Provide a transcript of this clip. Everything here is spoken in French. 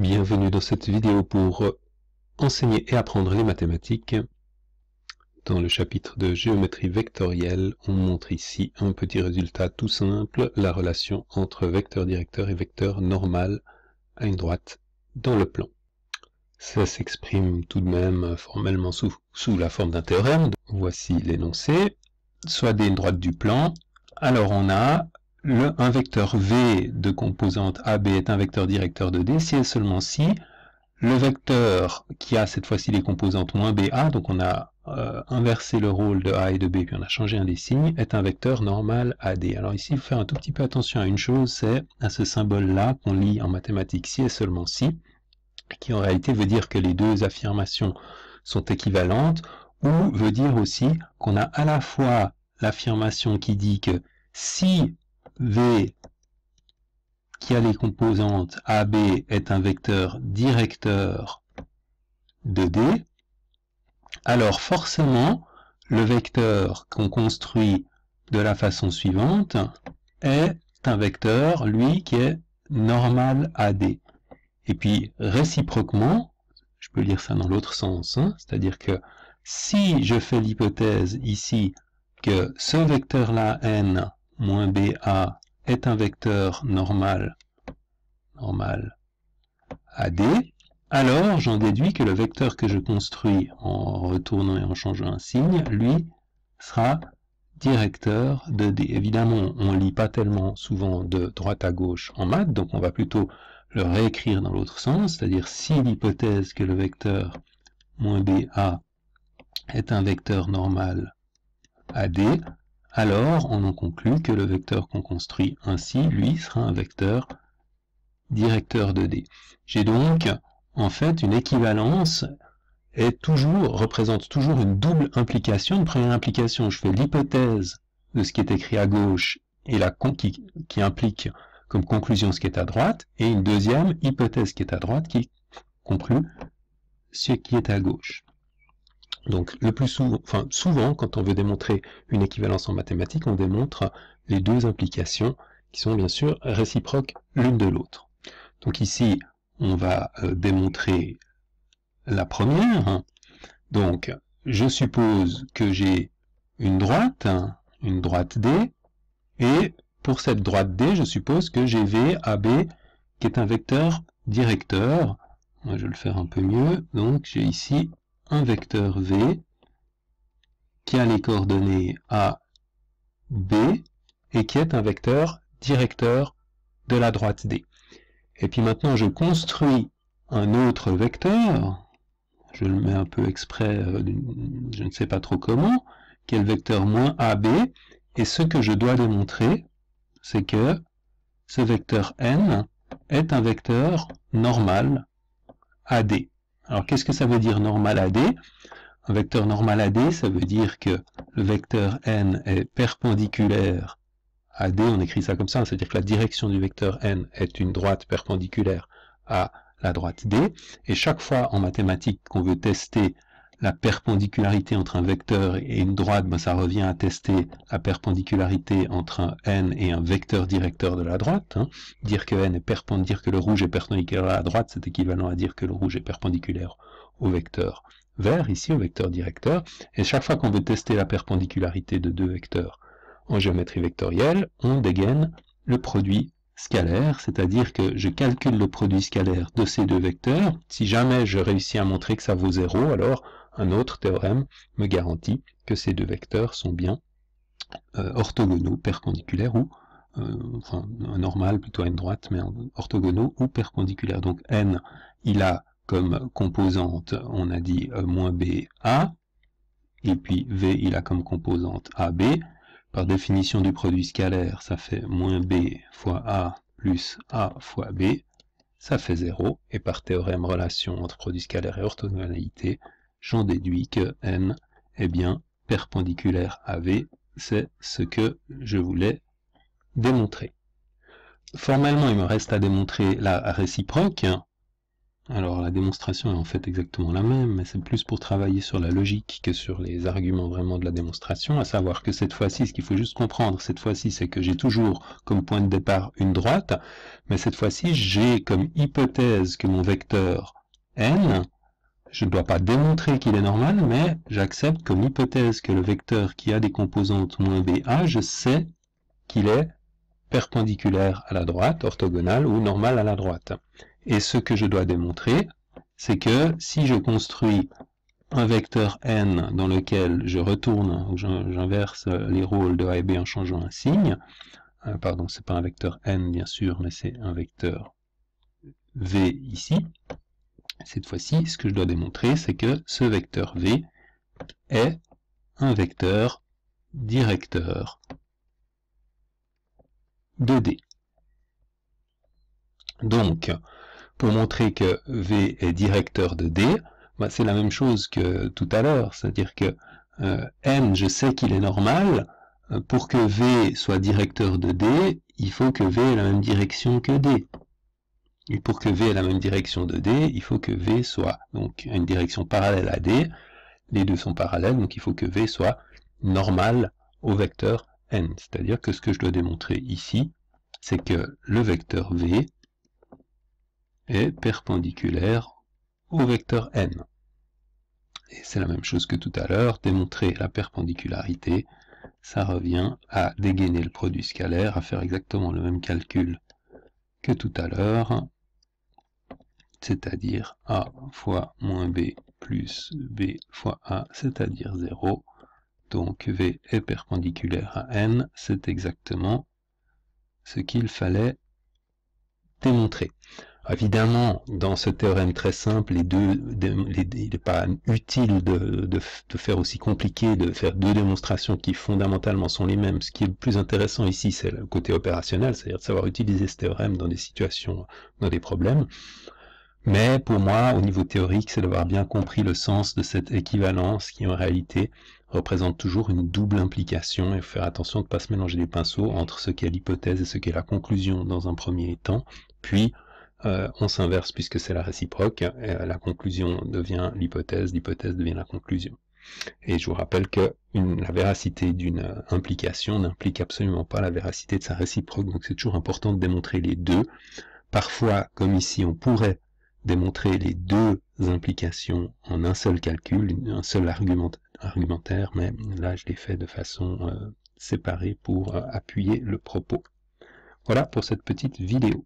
Bienvenue dans cette vidéo pour euh, enseigner et apprendre les mathématiques. Dans le chapitre de géométrie vectorielle, on montre ici un petit résultat tout simple, la relation entre vecteur directeur et vecteur normal à une droite dans le plan. Ça s'exprime tout de même formellement sous, la forme d'un théorème. Voici l'énoncé, soit d'une droite du plan. Alors on a un vecteur V de composante AB est un vecteur directeur de D si et seulement si le vecteur qui a cette fois-ci les composantes moins BA, donc on a euh, inversé le rôle de A et de B, puis on a changé un des signes, est un vecteur normal AD. Alors ici, il faut faire un tout petit peu attention à une chose, c'est à ce symbole-là qu'on lit en mathématiques si et seulement si, qui en réalité veut dire que les deux affirmations sont équivalentes, ou veut dire aussi qu'on a à la fois l'affirmation qui dit que si V qui a les composantes AB est un vecteur directeur de D, alors forcément, le vecteur qu'on construit de la façon suivante est un vecteur, lui, qui est normal à D. Et puis, réciproquement, je peux lire ça dans l'autre sens, hein, c'est-à-dire que si je fais l'hypothèse ici que ce vecteur-là, n, moins BA est un vecteur normal, normal AD, alors j'en déduis que le vecteur que je construis en retournant et en changeant un signe, lui, sera directeur de D. Évidemment, on ne lit pas tellement souvent de droite à gauche en maths, donc on va plutôt le réécrire dans l'autre sens, c'est-à-dire si l'hypothèse que le vecteur moins BA est un vecteur normal AD, alors on en conclut que le vecteur qu'on construit ainsi, lui, sera un vecteur directeur de D. J'ai donc, en fait, une équivalence est toujours, représente toujours une double implication. Une première implication, je fais l'hypothèse de ce qui est écrit à gauche et la qui, qui, implique comme conclusion ce qui est à droite, et une deuxième hypothèse qui est à droite qui conclut ce qui est à gauche. Donc le plus souvent, enfin, souvent, quand on veut démontrer une équivalence en mathématiques, on démontre les deux implications qui sont bien sûr réciproques l'une de l'autre. Donc ici, on va euh, démontrer la première. Donc, je suppose que j'ai une droite, une droite D, et pour cette droite D, je suppose que j'ai VAB, qui est un vecteur directeur. Je vais le faire un peu mieux. Donc, j'ai ici un vecteur V qui a les coordonnées A, B et qui est un vecteur directeur de la droite D. Et puis maintenant, je construis un autre vecteur, je le mets un peu exprès, euh, je ne sais pas trop comment, qui est le vecteur moins AB, et ce que je dois démontrer, c'est que ce vecteur n est un vecteur normal D. Alors qu'est-ce que ça veut dire normal à D Un vecteur normal à D, ça veut dire que le vecteur n est perpendiculaire à D, on écrit ça comme ça, c'est-à-dire que la direction du vecteur n est une droite perpendiculaire à la droite D, et chaque fois en mathématiques qu'on veut tester la perpendicularité entre un vecteur et une droite, ben, ça revient à tester la perpendicularité entre un n et un vecteur directeur de la droite. Hein. Dire que n est perpendiculaire, que le rouge est perpendiculaire à la droite, c'est équivalent à dire que le rouge est perpendiculaire au vecteur vert, ici au vecteur directeur. Et chaque fois qu'on veut tester la perpendicularité de deux vecteurs en géométrie vectorielle, on dégaine le produit scalaire, c'est-à-dire que je calcule le produit scalaire de ces deux vecteurs. Si jamais je réussis à montrer que ça vaut 0, alors un autre théorème me garantit que ces deux vecteurs sont bien euh, orthogonaux, perpendiculaires ou euh, enfin normal plutôt à une droite, mais orthogonaux ou perpendiculaires. Donc n, il a comme composante, on a dit euh, moins b a, et puis v, il a comme composante ab. Par définition du produit scalaire, ça fait moins b fois a plus a fois b, ça fait 0, et par théorème relation entre produit scalaire et orthogonalité, j'en déduis que N est bien perpendiculaire à V, c'est ce que je voulais démontrer. Formellement, il me reste à démontrer la réciproque. Alors la démonstration est en fait exactement la même, mais c'est plus pour travailler sur la logique que sur les arguments vraiment de la démonstration, à savoir que cette fois-ci, ce qu'il faut juste comprendre, cette fois-ci, c'est que j'ai toujours comme point de départ une droite, mais cette fois-ci, j'ai comme hypothèse que mon vecteur n je ne dois pas démontrer qu'il est normal, mais j'accepte comme hypothèse que le vecteur qui a des composantes moins VA, je sais qu'il est perpendiculaire à la droite, orthogonal ou normal à la droite. Et ce que je dois démontrer, c'est que si je construis un vecteur n dans lequel je retourne, j'inverse les rôles de A et B en changeant un signe, pardon, euh, pardon, c'est pas un vecteur n bien sûr, mais c'est un vecteur v ici, cette fois-ci, ce que je dois démontrer, c'est que ce vecteur V est un vecteur directeur de D. Donc, pour montrer que V est directeur de D, bah, c'est la même chose que tout à l'heure, c'est-à-dire que euh, N, je sais qu'il est normal, euh, pour que V soit directeur de D, il faut que V ait la même direction que D. Et pour que V ait la même direction de D, il faut que V soit donc une direction parallèle à D. Les deux sont parallèles, donc il faut que V soit normal au vecteur n. C'est-à-dire que ce que je dois démontrer ici, c'est que le vecteur V est perpendiculaire au vecteur n. Et c'est la même chose que tout à l'heure, démontrer la perpendicularité, ça revient à dégainer le produit scalaire, à faire exactement le même calcul que tout à l'heure, c'est-à-dire a fois moins b plus b fois a, c'est-à-dire 0. Donc v est perpendiculaire à n, c'est exactement ce qu'il fallait démontrer. Évidemment, dans ce théorème très simple, les deux, il n'est pas utile de, de, faire aussi compliqué, de faire deux démonstrations qui fondamentalement sont les mêmes. Ce qui est le plus intéressant ici, c'est le côté opérationnel, c'est-à-dire de savoir utiliser ce théorème dans des situations, dans des problèmes. Mais pour moi, au niveau théorique, c'est d'avoir bien compris le sens de cette équivalence qui en réalité représente toujours une double implication et faire attention de ne pas se mélanger les pinceaux entre ce qu'est l'hypothèse et ce qu'est la conclusion dans un premier temps, puis euh, on s'inverse puisque c'est la réciproque, la conclusion devient l'hypothèse, l'hypothèse devient la conclusion. Et je vous rappelle que la véracité d'une euh, implication n'implique absolument pas la véracité de sa réciproque, donc c'est toujours important de démontrer les deux. Parfois, comme ici, on pourrait démontrer les deux implications en un seul calcul, un seul argumentaire, mais là je l'ai fait de façon euh, séparée pour euh, appuyer le propos. Voilà pour cette petite vidéo.